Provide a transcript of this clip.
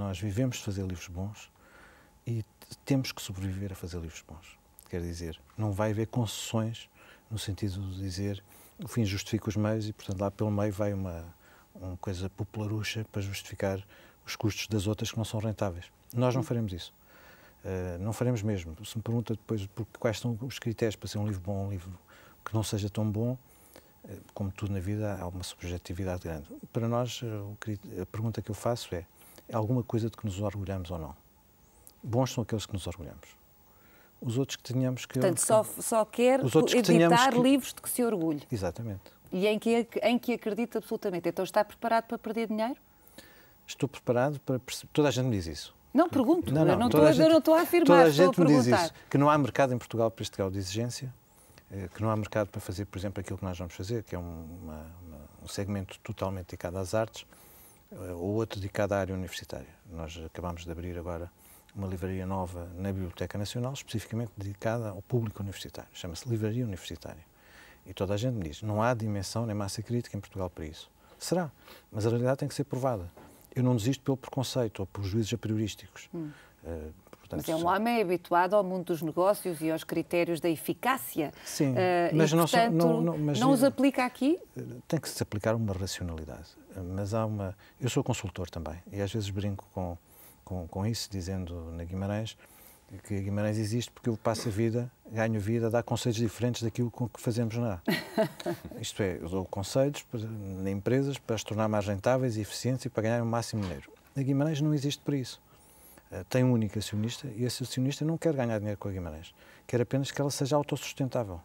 nós vivemos de fazer livros bons e temos que sobreviver a fazer livros bons. Quer dizer, não vai haver concessões no sentido de dizer o fim justifica os meios e, portanto, lá pelo meio vai uma, uma coisa popularucha para justificar os custos das outras que não são rentáveis. Nós não faremos isso. Uh, não faremos mesmo. Se me pergunta depois porque, quais são os critérios para ser um livro bom, um livro que não seja tão bom, uh, como tudo na vida, há uma subjetividade grande. Para nós, uh, a pergunta que eu faço é: é alguma coisa de que nos orgulhamos ou não. Bons são aqueles que nos orgulhamos. Os outros que tenhamos que. Portanto, só, só quer os outros editar que que... livros de que se orgulhe. Exatamente. E em que, em que acredita absolutamente. Então está preparado para perder dinheiro? Estou preparado para. Toda a gente me diz isso. Não pergunto, não, não, não estou, a, gente, não estou a afirmar. Toda a gente a me diz isso, que não há mercado em Portugal para este grau de exigência, eh, que não há mercado para fazer, por exemplo, aquilo que nós vamos fazer, que é uma, uma, um segmento totalmente dedicado às artes, é o outro de cada área universitária. Nós acabamos de abrir agora uma livraria nova na Biblioteca Nacional, especificamente dedicada ao público universitário. Chama-se Livraria Universitária. E toda a gente me diz, não há dimensão nem massa crítica em Portugal para isso. Será, mas a realidade tem que ser provada. Eu não desisto pelo preconceito ou por juízos apriorísticos. Hum. Uh, Portanto, Mas é um homem habituado ao mundo dos negócios e aos critérios da eficácia. Sim, uh, mas, e, não, portanto, não, não, mas não os aplica aqui? Tem que se aplicar uma racionalidade. Mas há uma. Eu sou consultor também e às vezes brinco com, com, com isso, dizendo na Guimarães que a Guimarães existe porque eu passo a vida, ganho vida, dá conselhos diferentes daquilo com que fazemos lá. Isto é, eu dou conselhos a empresas para as tornar mais rentáveis e eficientes e para ganhar o máximo dinheiro. Na Guimarães não existe para isso. Eh, tem um único acionista e esse acionista não quer ganhar dinheiro com a Guimarães, quer apenas que ela seja autossustentável.